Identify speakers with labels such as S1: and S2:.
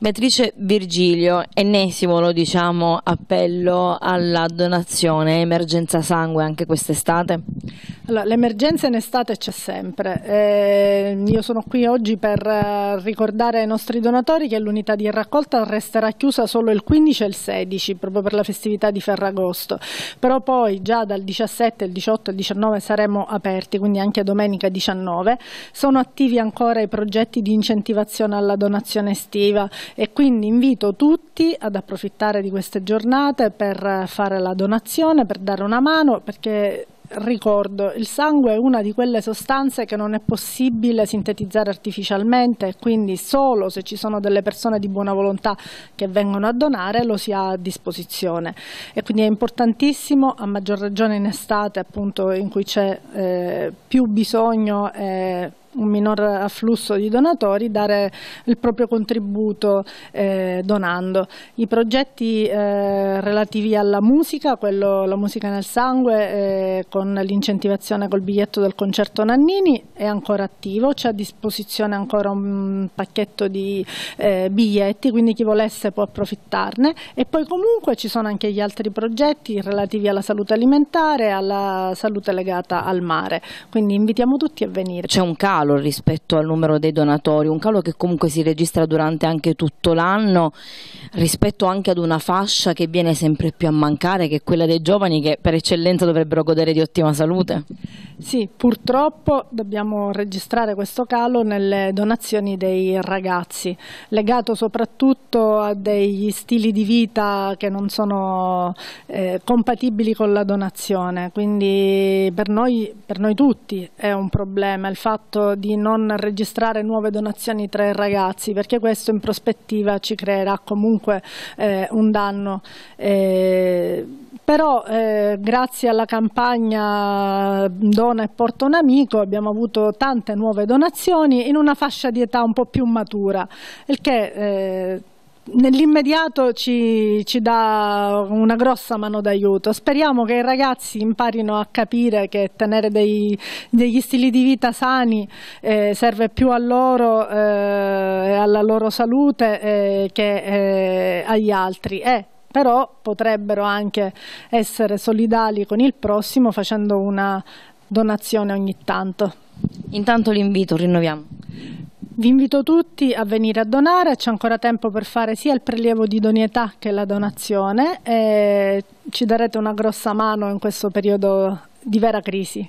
S1: Beatrice Virgilio, ennesimo lo diciamo appello alla donazione emergenza sangue anche quest'estate?
S2: Allora, l'emergenza in estate c'è sempre. Eh, io sono qui oggi per eh, ricordare ai nostri donatori che l'unità di raccolta resterà chiusa solo il 15 e il 16, proprio per la festività di Ferragosto. Però poi già dal 17, il 18 e il 19 saremo aperti, quindi anche domenica 19. Sono attivi ancora i progetti di incentivazione alla donazione estiva e quindi invito tutti ad approfittare di queste giornate per eh, fare la donazione, per dare una mano, perché ricordo, il sangue è una di quelle sostanze che non è possibile sintetizzare artificialmente, quindi solo se ci sono delle persone di buona volontà che vengono a donare lo si ha a disposizione e quindi è importantissimo, a maggior ragione in estate appunto in cui c'è eh, più bisogno eh, un minor afflusso di donatori, dare il proprio contributo eh, donando. I progetti eh, relativi alla musica, quello, la musica nel sangue eh, con l'incentivazione col biglietto del concerto Nannini è ancora attivo, c'è a disposizione ancora un pacchetto di eh, biglietti, quindi chi volesse può approfittarne e poi comunque ci sono anche gli altri progetti relativi alla salute alimentare, e alla salute legata al mare, quindi invitiamo tutti
S1: a venire. C'è un calo calo rispetto al numero dei donatori, un calo che comunque si registra durante anche tutto l'anno rispetto anche ad una fascia che viene sempre più a mancare che è quella dei giovani che per eccellenza dovrebbero godere di ottima salute.
S2: Sì, purtroppo dobbiamo registrare questo calo nelle donazioni dei ragazzi, legato soprattutto a degli stili di vita che non sono eh, compatibili con la donazione, quindi per noi, per noi tutti è un problema il fatto di non registrare nuove donazioni tra i ragazzi perché questo in prospettiva ci creerà comunque eh, un danno. Eh, però eh, grazie alla campagna Dona e Porta un amico abbiamo avuto tante nuove donazioni in una fascia di età un po' più matura, il che eh, nell'immediato ci, ci, dà una grossa mano d'aiuto. Speriamo che i ragazzi imparino a capire che tenere dei, degli stili di vita sani eh, serve più a loro eh, e eh, alla loro salute eh, che eh, agli altri. però potrebbero anche essere solidali con il prossimo facendo una donazione ogni tanto.
S1: Intanto l'invito rinnoviamo.
S2: Vi invito tutti a venire a donare, c'è ancora tempo per fare sia il prelievo di donietà che la donazione e eh, ci darete
S1: una grossa mano in questo periodo di vera crisi.